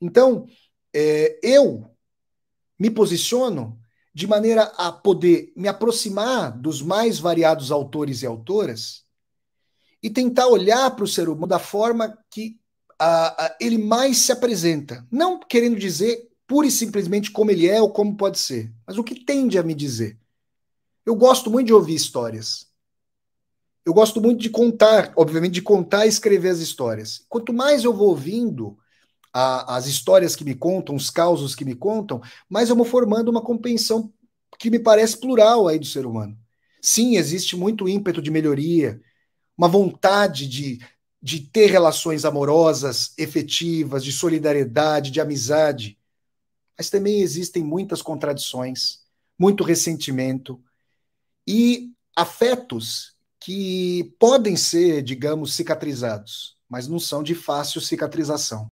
Então, é, eu me posiciono de maneira a poder me aproximar dos mais variados autores e autoras e tentar olhar para o ser humano da forma que a, a, ele mais se apresenta. Não querendo dizer pura e simplesmente como ele é ou como pode ser, mas o que tende a me dizer. Eu gosto muito de ouvir histórias. Eu gosto muito de contar, obviamente, de contar e escrever as histórias. Quanto mais eu vou ouvindo, a, as histórias que me contam, os causos que me contam, mas eu vou formando uma compreensão que me parece plural aí do ser humano. Sim, existe muito ímpeto de melhoria, uma vontade de, de ter relações amorosas, efetivas, de solidariedade, de amizade. Mas também existem muitas contradições, muito ressentimento e afetos que podem ser, digamos, cicatrizados, mas não são de fácil cicatrização.